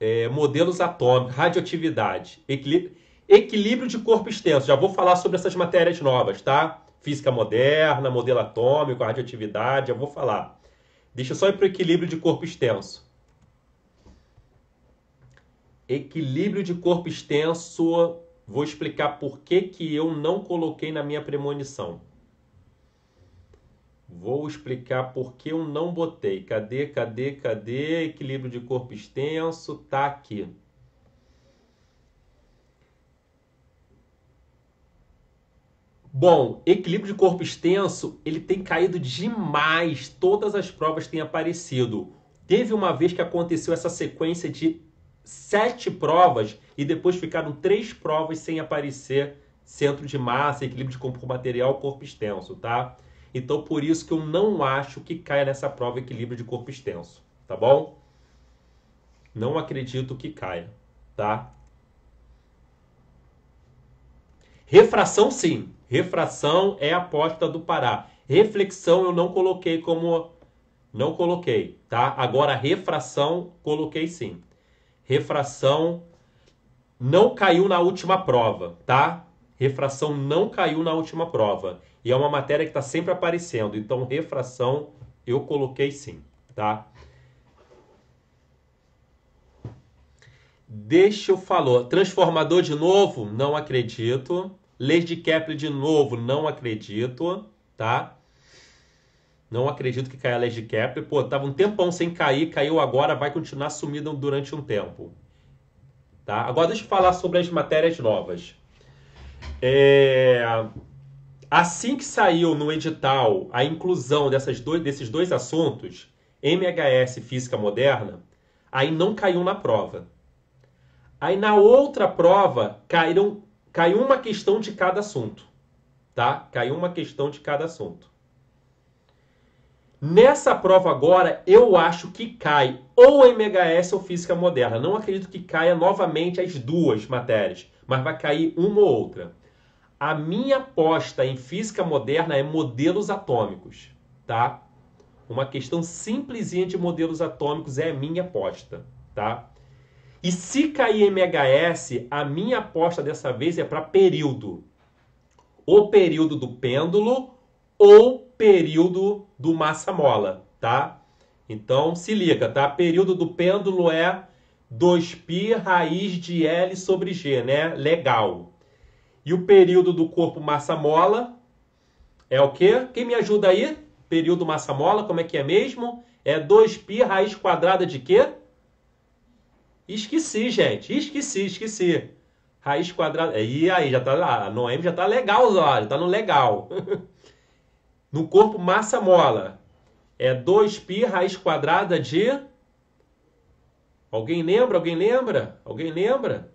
é, modelos atômicos, radioatividade, equilíbrio, equilíbrio de corpo extenso. Já vou falar sobre essas matérias novas, tá? Física moderna, modelo atômico, radioatividade, já vou falar. Deixa só ir para o equilíbrio de corpo extenso. Equilíbrio de corpo extenso, vou explicar por que, que eu não coloquei na minha premonição. Vou explicar por que eu não botei. Cadê, cadê, cadê? Equilíbrio de corpo extenso, tá aqui. Bom, equilíbrio de corpo extenso, ele tem caído demais. Todas as provas têm aparecido. Teve uma vez que aconteceu essa sequência de sete provas e depois ficaram três provas sem aparecer centro de massa, equilíbrio de corpo material, corpo extenso, tá? Então, por isso que eu não acho que caia nessa prova equilíbrio de corpo extenso, tá bom? Não acredito que caia, tá? Refração, sim. Refração é a aposta do Pará. Reflexão eu não coloquei como. Não coloquei, tá? Agora, refração, coloquei sim. Refração não caiu na última prova, tá? refração não caiu na última prova. E é uma matéria que está sempre aparecendo. Então, refração eu coloquei sim, tá? Deixa eu falar. Transformador de novo? Não acredito. Lei de Kepler de novo? Não acredito, tá? Não acredito que caia a lei de Kepler. Pô, tava um tempão sem cair, caiu agora, vai continuar sumido durante um tempo. Tá? Agora deixa eu falar sobre as matérias novas. É... Assim que saiu no edital a inclusão dois, desses dois assuntos, MHS e Física Moderna, aí não caiu na prova. Aí na outra prova caíram, caiu uma questão de cada assunto, tá? Caiu uma questão de cada assunto. Nessa prova agora, eu acho que cai ou MHS ou Física Moderna. Não acredito que caia novamente as duas matérias mas vai cair uma ou outra. A minha aposta em física moderna é modelos atômicos, tá? Uma questão simplesinha de modelos atômicos é a minha aposta, tá? E se cair MHS, a minha aposta dessa vez é para período. O período do pêndulo ou período do massa-mola, tá? Então se liga, tá? Período do pêndulo é 2π raiz de L sobre G, né? Legal. E o período do corpo massa-mola é o quê? Quem me ajuda aí? Período massa-mola, como é que é mesmo? É 2π raiz quadrada de quê? Esqueci, gente. Esqueci, esqueci. Raiz quadrada... E aí, já tá lá. A Noemi já tá legal, já tá no legal. no corpo massa-mola é 2π raiz quadrada de Alguém lembra? Alguém lembra? Alguém lembra?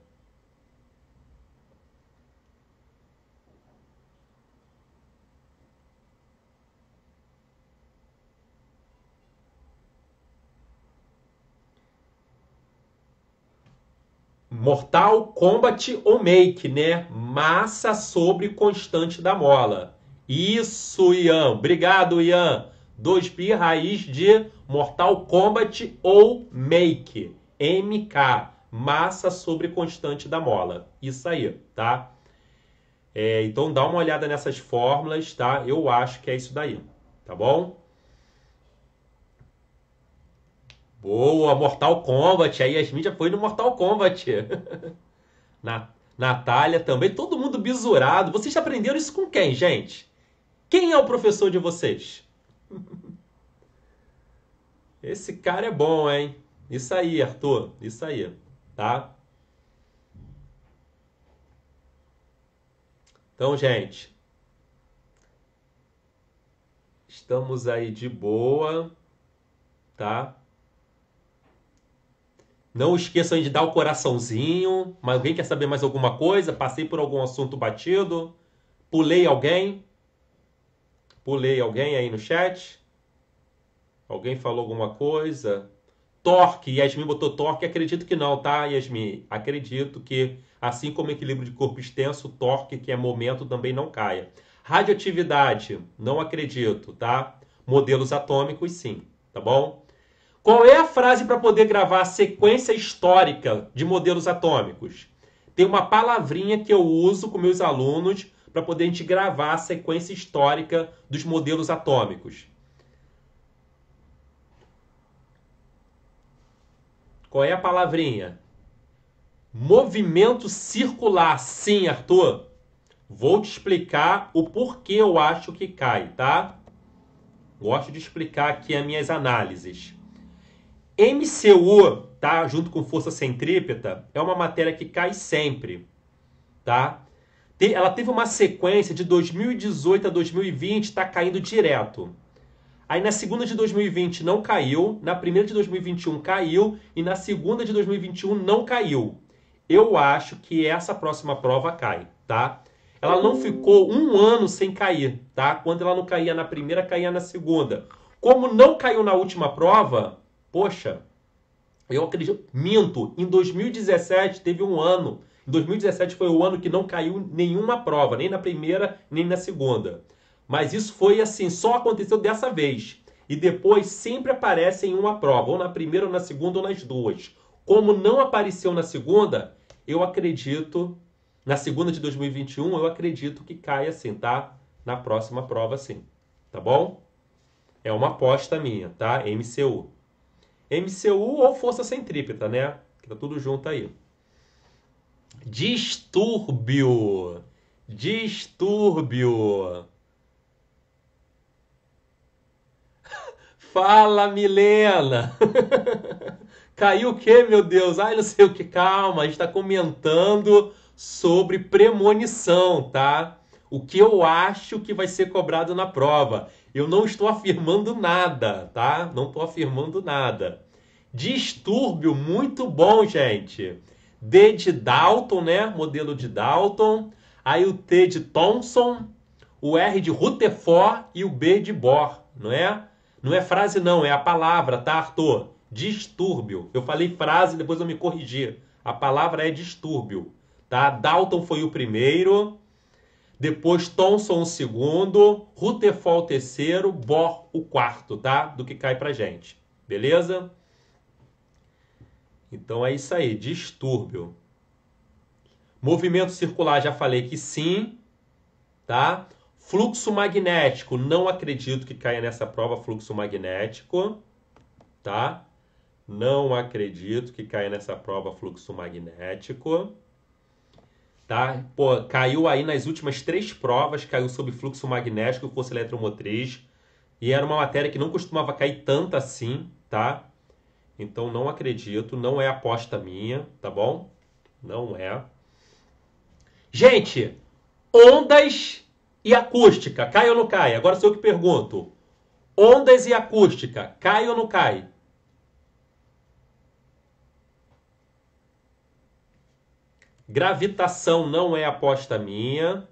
Mortal Kombat ou Make, né? Massa sobre constante da mola. Isso, Ian. Obrigado, Ian. 2 pi raiz de Mortal Kombat ou Make. MK, massa sobre constante da mola. Isso aí, tá? É, então dá uma olhada nessas fórmulas, tá? Eu acho que é isso daí, tá bom? Boa, Mortal Kombat. Aí Yasmin já foi no Mortal Kombat. Na, Natália também. Todo mundo bisurado. Vocês aprenderam isso com quem, gente? Quem é o professor de vocês? Esse cara é bom, hein? Isso aí, Arthur, isso aí, tá? Então, gente, estamos aí de boa, tá? Não esqueçam de dar o coraçãozinho. Mas alguém quer saber mais alguma coisa? Passei por algum assunto batido? Pulei alguém? Pulei alguém aí no chat? Alguém falou alguma coisa? torque. Yasmin botou torque. Acredito que não, tá, Yasmin? Acredito que, assim como equilíbrio de corpo extenso, torque, que é momento, também não caia. Radioatividade, não acredito, tá? Modelos atômicos, sim, tá bom? Qual é a frase para poder gravar a sequência histórica de modelos atômicos? Tem uma palavrinha que eu uso com meus alunos para poder a gente gravar a sequência histórica dos modelos atômicos. Qual é a palavrinha? Movimento circular. Sim, Arthur. Vou te explicar o porquê eu acho que cai, tá? Gosto de explicar aqui as minhas análises. MCU, tá? Junto com força centrípeta, é uma matéria que cai sempre, tá? Ela teve uma sequência de 2018 a 2020, está caindo direto. Aí na segunda de 2020 não caiu, na primeira de 2021 caiu e na segunda de 2021 não caiu. Eu acho que essa próxima prova cai, tá? Ela não ficou um ano sem cair, tá? Quando ela não caía na primeira, caía na segunda. Como não caiu na última prova, poxa, eu acredito, minto, em 2017 teve um ano. Em 2017 foi o ano que não caiu nenhuma prova, nem na primeira, nem na segunda. Mas isso foi assim, só aconteceu dessa vez. E depois sempre aparece em uma prova, ou na primeira, ou na segunda, ou nas duas. Como não apareceu na segunda, eu acredito, na segunda de 2021, eu acredito que caia assim, tá? Na próxima prova, sim. Tá bom? É uma aposta minha, tá? MCU. MCU ou força centrípeta, né? Que tá tudo junto aí. Distúrbio. Distúrbio. Fala, Milena! Caiu o quê, meu Deus? Ai, não sei o que. Calma, a gente está comentando sobre premonição, tá? O que eu acho que vai ser cobrado na prova. Eu não estou afirmando nada, tá? Não estou afirmando nada. Distúrbio, muito bom, gente. D de Dalton, né? Modelo de Dalton. Aí o T de Thomson, o R de Rutherford e o B de Bohr, não é? Não é frase, não, é a palavra, tá, Arthur? Distúrbio. Eu falei frase, depois eu me corrigi. A palavra é distúrbio, tá? Dalton foi o primeiro, depois Thomson o segundo, Rutherford o terceiro, Bohr o quarto, tá? Do que cai pra gente, beleza? Então é isso aí, distúrbio. Movimento circular, já falei que sim, tá? Fluxo magnético, não acredito que caia nessa prova fluxo magnético, tá? Não acredito que caia nessa prova fluxo magnético, tá? Pô, caiu aí nas últimas três provas, caiu sobre fluxo magnético, força eletromotriz, e era uma matéria que não costumava cair tanto assim, tá? Então não acredito, não é aposta minha, tá bom? Não é. Gente, ondas e acústica, cai ou não cai? Agora sou eu que pergunto. Ondas e acústica, cai ou não cai? Gravitação não é aposta minha.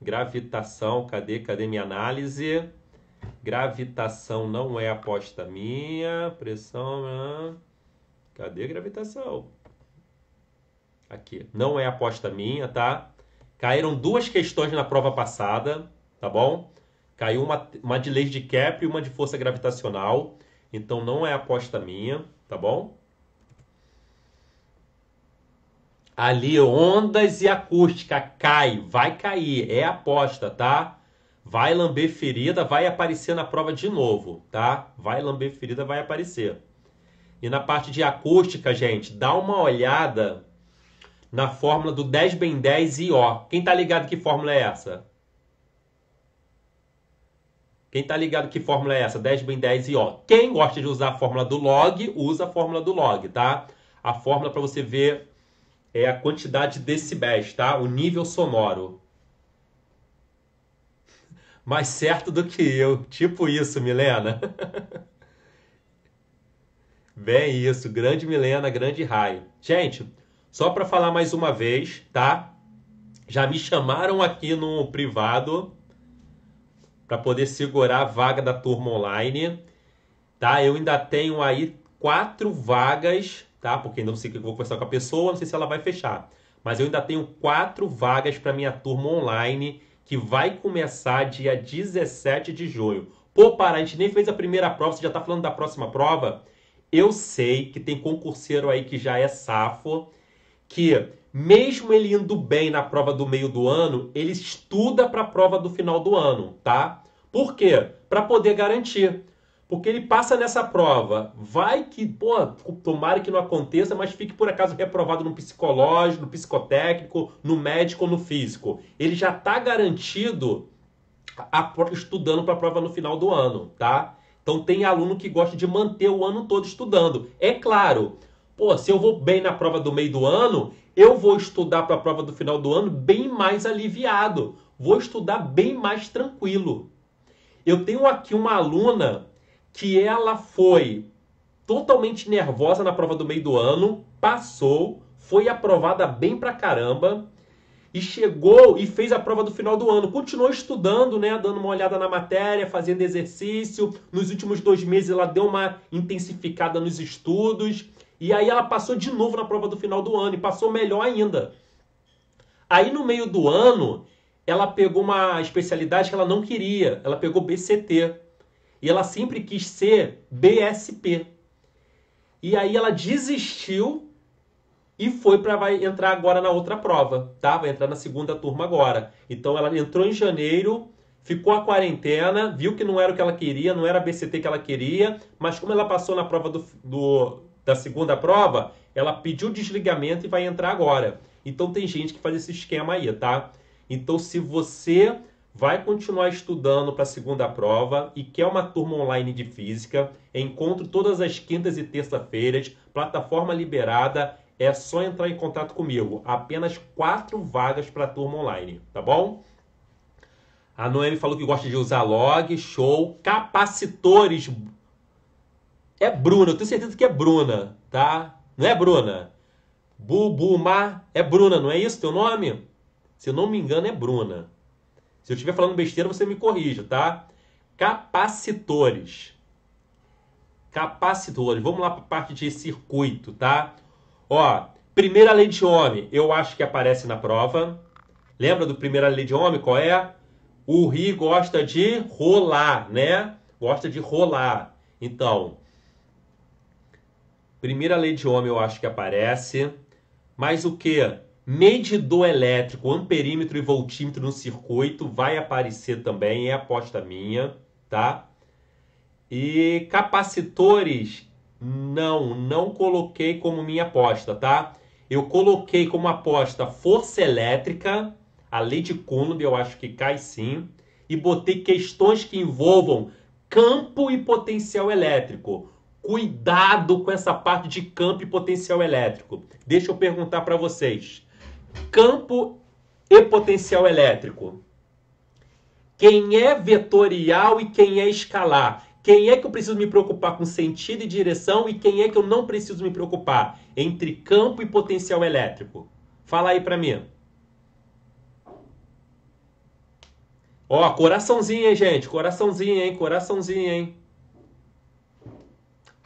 Gravitação, cadê, cadê minha análise? Gravitação não é aposta minha. Pressão. Né? Cadê gravitação? Aqui. Não é aposta minha, tá? Caíram duas questões na prova passada, tá bom? Caiu uma, uma de leis de Kepler e uma de força gravitacional. Então não é aposta minha, tá bom? Ali, ondas e acústica, cai, vai cair, é aposta, tá? Vai lamber ferida, vai aparecer na prova de novo, tá? Vai lamber ferida, vai aparecer. E na parte de acústica, gente, dá uma olhada na fórmula do 10 bem 10 e O. Quem tá ligado que fórmula é essa? Quem tá ligado que fórmula é essa? 10 bem 10 e O. Quem gosta de usar a fórmula do log, usa a fórmula do log, tá? A fórmula para você ver é a quantidade de decibéis, tá? O nível sonoro. Mais certo do que eu. Tipo isso, Milena. Bem isso. Grande Milena, grande raio. Gente, só para falar mais uma vez, tá? Já me chamaram aqui no privado para poder segurar a vaga da turma online, tá? Eu ainda tenho aí quatro vagas, tá? Porque não sei o que eu vou conversar com a pessoa, não sei se ela vai fechar. Mas eu ainda tenho quatro vagas para minha turma online que vai começar dia 17 de junho. Pô, para, a gente nem fez a primeira prova, você já tá falando da próxima prova? Eu sei que tem concurseiro aí que já é safo que, mesmo ele indo bem na prova do meio do ano, ele estuda para a prova do final do ano, tá? Por quê? Para poder garantir. Porque ele passa nessa prova, vai que, pô, tomara que não aconteça, mas fique por acaso reprovado no psicológico, no psicotécnico, no médico ou no físico. Ele já está garantido a, estudando para a prova no final do ano, tá? Então tem aluno que gosta de manter o ano todo estudando. É claro, Pô, se eu vou bem na prova do meio do ano, eu vou estudar para a prova do final do ano bem mais aliviado. Vou estudar bem mais tranquilo. Eu tenho aqui uma aluna que ela foi totalmente nervosa na prova do meio do ano, passou, foi aprovada bem pra caramba e chegou e fez a prova do final do ano. Continuou estudando, né, dando uma olhada na matéria, fazendo exercício. Nos últimos dois meses ela deu uma intensificada nos estudos e aí ela passou de novo na prova do final do ano e passou melhor ainda. Aí no meio do ano, ela pegou uma especialidade que ela não queria. Ela pegou BCT. E ela sempre quis ser BSP. E aí ela desistiu e foi para vai entrar agora na outra prova, tá? Vai entrar na segunda turma agora. Então ela entrou em janeiro, ficou a quarentena, viu que não era o que ela queria, não era a BCT que ela queria, mas como ela passou na prova do, do da segunda prova, ela pediu desligamento e vai entrar agora. Então tem gente que faz esse esquema aí, tá? Então se você vai continuar estudando para a segunda prova e quer uma turma online de física, encontro todas as quintas e terça-feiras, plataforma liberada, é só entrar em contato comigo. Apenas quatro vagas para a turma online, tá bom? A Noemi falou que gosta de usar log, show. Capacitores, é Bruna, eu tenho certeza que é Bruna, tá? Não é Bruna? Ma é Bruna, não é isso teu nome? Se eu não me engano, é Bruna. Se eu estiver falando besteira, você me corrija, tá? Capacitores. Capacitores. Vamos lá para a parte de circuito, tá? Ó, primeira lei de homem, eu acho que aparece na prova. Lembra do primeira lei de homem? Qual é? O Ri gosta de rolar, né? Gosta de rolar. Então, Primeira lei de Ohm eu acho que aparece. Mas o que? Medidor elétrico, amperímetro e voltímetro no circuito vai aparecer também, é aposta minha, tá? E capacitores, não, não coloquei como minha aposta, tá? Eu coloquei como aposta força elétrica, a lei de Coulomb eu acho que cai sim, e botei questões que envolvam campo e potencial elétrico. Cuidado com essa parte de campo e potencial elétrico. Deixa eu perguntar para vocês. Campo e potencial elétrico. Quem é vetorial e quem é escalar? Quem é que eu preciso me preocupar com sentido e direção e quem é que eu não preciso me preocupar entre campo e potencial elétrico? Fala aí para mim. Ó, coraçãozinho, hein, gente? Coraçãozinho, hein? Coraçãozinho, hein?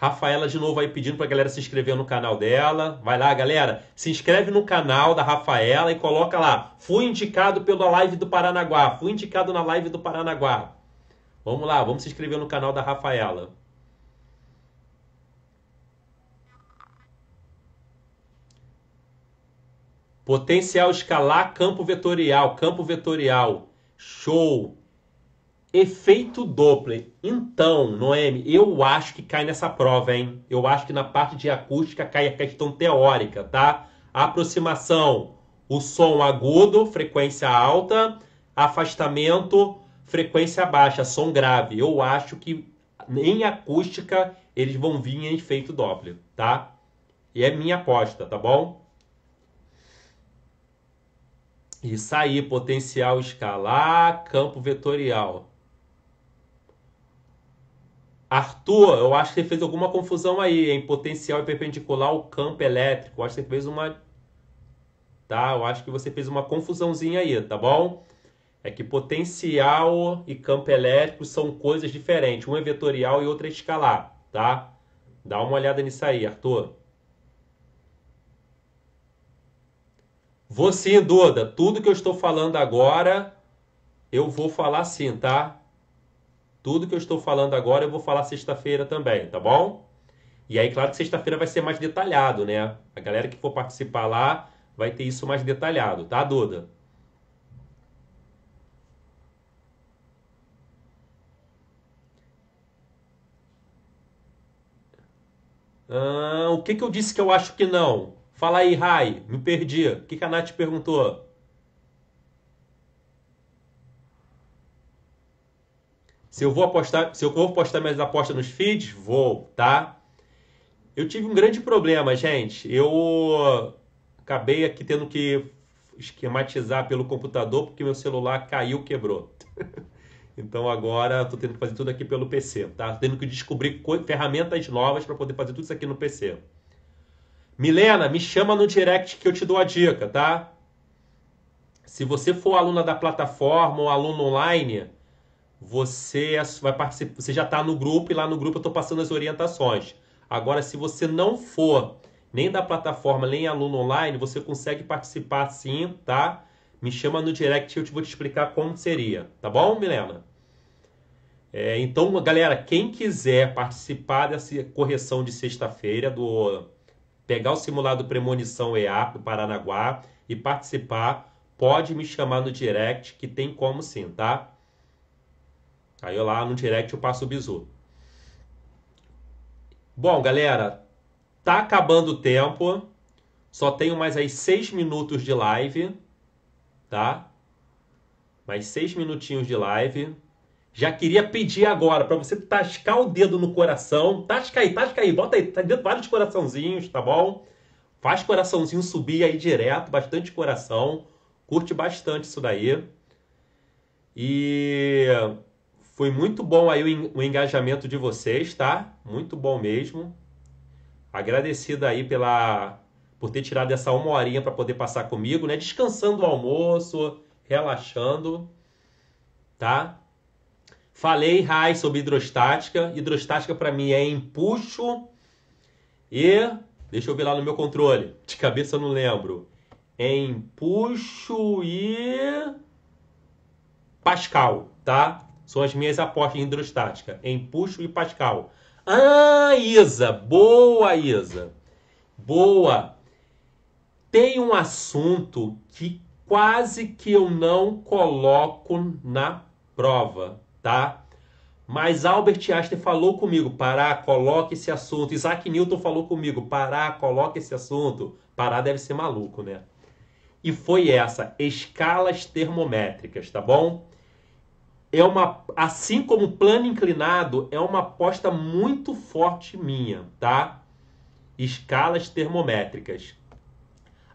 Rafaela de novo aí pedindo para a galera se inscrever no canal dela. Vai lá, galera, se inscreve no canal da Rafaela e coloca lá: "Fui indicado pela live do Paranaguá, fui indicado na live do Paranaguá". Vamos lá, vamos se inscrever no canal da Rafaela. Potencial escalar campo vetorial, campo vetorial. Show. Efeito Doppler. Então, Noemi, eu acho que cai nessa prova, hein? Eu acho que na parte de acústica cai a questão teórica, tá? A aproximação, o som agudo, frequência alta, afastamento, frequência baixa, som grave. Eu acho que em acústica eles vão vir em efeito Doppler, tá? E é minha aposta, tá bom? Isso aí, potencial escalar, campo vetorial. Arthur, eu acho que você fez alguma confusão aí, em potencial e perpendicular ao campo elétrico. Eu acho que você fez uma. Tá? Eu acho que você fez uma confusãozinha aí, tá bom? É que potencial e campo elétrico são coisas diferentes. Um é vetorial e outro é escalar, tá? Dá uma olhada nisso aí, Arthur. Vou sim, Duda. Tudo que eu estou falando agora, eu vou falar sim, tá? Tudo que eu estou falando agora eu vou falar sexta-feira também, tá bom? E aí, claro que sexta-feira vai ser mais detalhado, né? A galera que for participar lá vai ter isso mais detalhado, tá, Duda? Ah, o que, que eu disse que eu acho que não? Fala aí, Rai, me perdi. O que, que a Nath perguntou? Se eu vou apostar, se eu vou postar minhas apostas nos feeds, vou, tá? Eu tive um grande problema, gente. Eu acabei aqui tendo que esquematizar pelo computador porque meu celular caiu, quebrou. Então agora estou tendo que fazer tudo aqui pelo PC, tá? tendo que descobrir ferramentas novas para poder fazer tudo isso aqui no PC. Milena, me chama no direct que eu te dou a dica, tá? Se você for aluna da plataforma ou aluno online, você é vai participar, você já está no grupo e lá no grupo eu estou passando as orientações. Agora, se você não for nem da plataforma, nem aluno online, você consegue participar sim, tá? Me chama no direct e eu te vou te explicar como seria, tá bom, Milena? É, então, galera, quem quiser participar dessa correção de sexta-feira, do pegar o simulado Premonição EA do Paranaguá e participar, pode me chamar no direct que tem como sim, tá? Aí eu lá no direct eu passo o bizu. Bom, galera, tá acabando o tempo. Só tenho mais aí seis minutos de live, tá? Mais seis minutinhos de live. Já queria pedir agora para você tascar o dedo no coração. Tasca aí, tasca aí, bota aí, tá dentro vários coraçãozinhos, tá bom? Faz coraçãozinho subir aí direto, bastante coração. Curte bastante isso daí. E foi muito bom aí o engajamento de vocês, tá? Muito bom mesmo. Agradecido aí pela por ter tirado essa uma horinha para poder passar comigo, né? Descansando o almoço, relaxando, tá? Falei, raiz sobre hidrostática. Hidrostática para mim é empuxo e deixa eu ver lá no meu controle. De cabeça eu não lembro. É empuxo e Pascal, tá? São as minhas apostas em hidrostática, em Puxo e Pascal. Ah, Isa! Boa, Isa! Boa! Tem um assunto que quase que eu não coloco na prova, tá? Mas Albert Einstein falou comigo, Pará, coloque esse assunto. Isaac Newton falou comigo, Pará, coloque esse assunto. Pará deve ser maluco, né? E foi essa, escalas termométricas, tá bom? é uma, assim como plano inclinado, é uma aposta muito forte minha, tá? Escalas termométricas.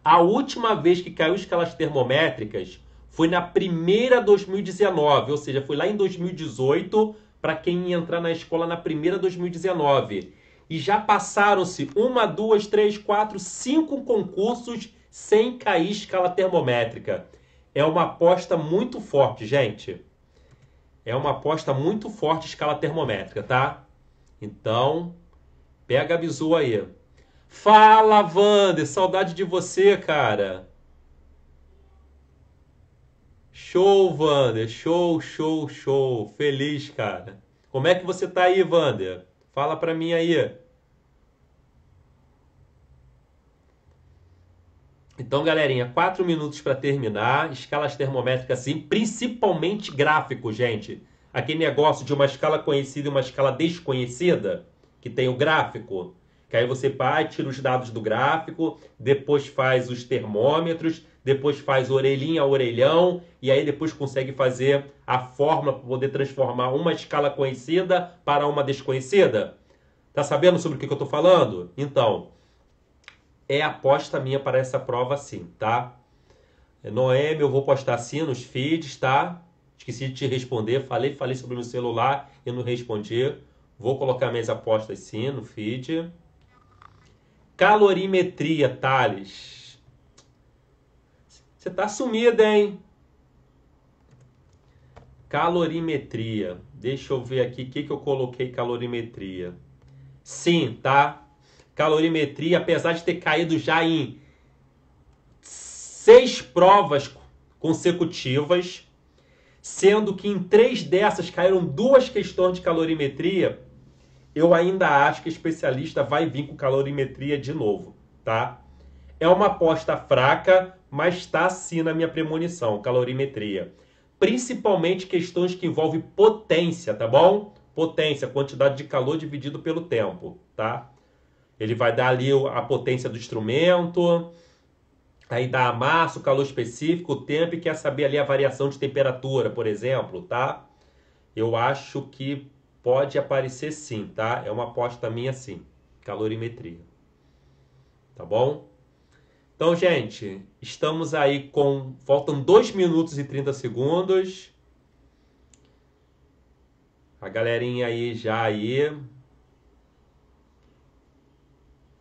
A última vez que caiu escalas termométricas foi na primeira 2019, ou seja, foi lá em 2018 para quem ia entrar na escola na primeira 2019. E já passaram-se uma, duas, três, quatro, cinco concursos sem cair escala termométrica. É uma aposta muito forte, gente é uma aposta muito forte escala termométrica, tá? Então, pega a bizu aí. Fala, Vander! Saudade de você, cara! Show, Vander! Show, show, show! Feliz, cara! Como é que você tá aí, Vander? Fala pra mim aí. Então, galerinha, quatro minutos para terminar. Escalas termométricas, sim, principalmente gráfico, gente. Aquele negócio de uma escala conhecida e uma escala desconhecida, que tem o gráfico. Que aí você vai, tira os dados do gráfico, depois faz os termômetros, depois faz orelhinha a orelhão, e aí depois consegue fazer a forma para poder transformar uma escala conhecida para uma desconhecida. Tá sabendo sobre o que, que eu estou falando? Então, é aposta minha para essa prova sim, tá? Noemi, é, eu vou postar sim nos feeds, tá? Esqueci de te responder, falei, falei sobre o meu celular e não respondi. Vou colocar minhas apostas sim no feed. Calorimetria, Thales. Você tá sumido, hein? Calorimetria. Deixa eu ver aqui o que, que eu coloquei calorimetria. Sim, tá? calorimetria, apesar de ter caído já em seis provas consecutivas, sendo que em três dessas caíram duas questões de calorimetria, eu ainda acho que o especialista vai vir com calorimetria de novo, tá? É uma aposta fraca, mas está sim na minha premonição, calorimetria. Principalmente questões que envolvem potência, tá bom? Potência, quantidade de calor dividido pelo tempo, tá? Ele vai dar ali a potência do instrumento, aí dá a massa, o calor específico, o tempo e quer saber ali a variação de temperatura, por exemplo, tá? Eu acho que pode aparecer sim, tá? É uma aposta minha sim, calorimetria. Tá bom? Então, gente, estamos aí com. Faltam 2 minutos e 30 segundos. A galerinha aí já aí.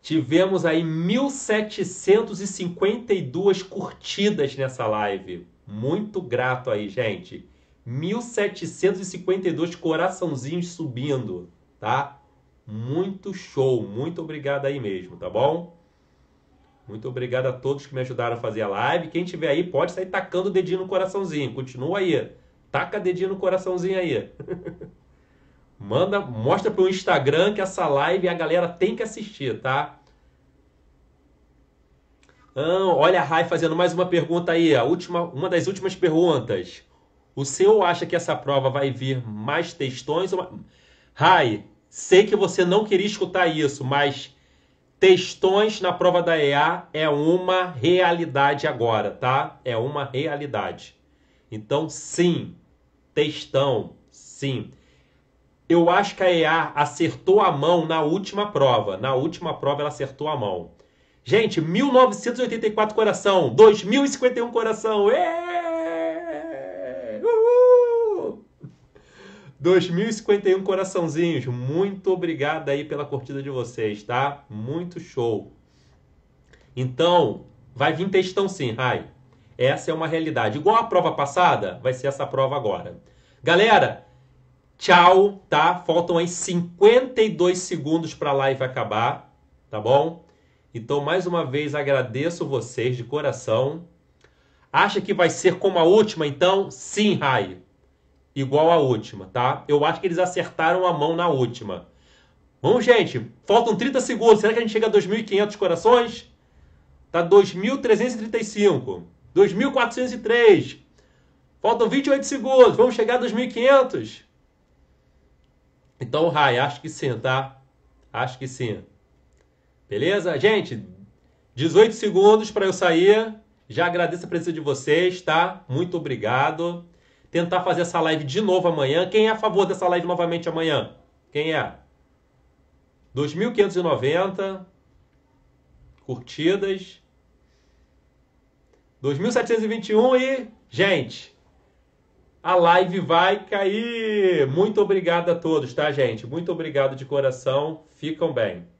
Tivemos aí 1.752 curtidas nessa live. Muito grato aí, gente. 1.752 coraçãozinhos subindo, tá? Muito show, muito obrigado aí mesmo, tá bom? Muito obrigado a todos que me ajudaram a fazer a live. Quem tiver aí pode sair tacando o dedinho no coraçãozinho. Continua aí. Taca dedinho no coraçãozinho aí. Manda, mostra pro Instagram que essa live a galera tem que assistir, tá? Ah, olha a Rai fazendo mais uma pergunta aí, a última, uma das últimas perguntas. O senhor acha que essa prova vai vir mais textões? Rai, sei que você não queria escutar isso, mas textões na prova da EA é uma realidade agora, tá? É uma realidade. Então, sim, textão, sim. Eu acho que a EA acertou a mão na última prova. Na última prova ela acertou a mão. Gente, 1984 coração, 2051 coração. É! 2051 coraçãozinhos. Muito obrigado aí pela curtida de vocês, tá? Muito show. Então, vai vir textão sim, Rai. Essa é uma realidade. Igual a prova passada, vai ser essa prova agora. Galera, Tchau, tá? Faltam aí 52 segundos para a live acabar, tá bom? Então, mais uma vez, agradeço vocês de coração. Acha que vai ser como a última, então? Sim, Rai. Igual a última, tá? Eu acho que eles acertaram a mão na última. Vamos, gente. Faltam 30 segundos. Será que a gente chega a 2.500 corações? Tá 2.335. 2.403. Faltam 28 segundos. Vamos chegar a 2.500? Então, Rai, acho que sim, tá? Acho que sim. Beleza? Gente, 18 segundos para eu sair. Já agradeço a presença de vocês, tá? Muito obrigado. Tentar fazer essa live de novo amanhã. Quem é a favor dessa live novamente amanhã? Quem é? 2.590 curtidas. 2.721 e. Gente, a live vai cair. Muito obrigado a todos, tá, gente? Muito obrigado de coração. Ficam bem.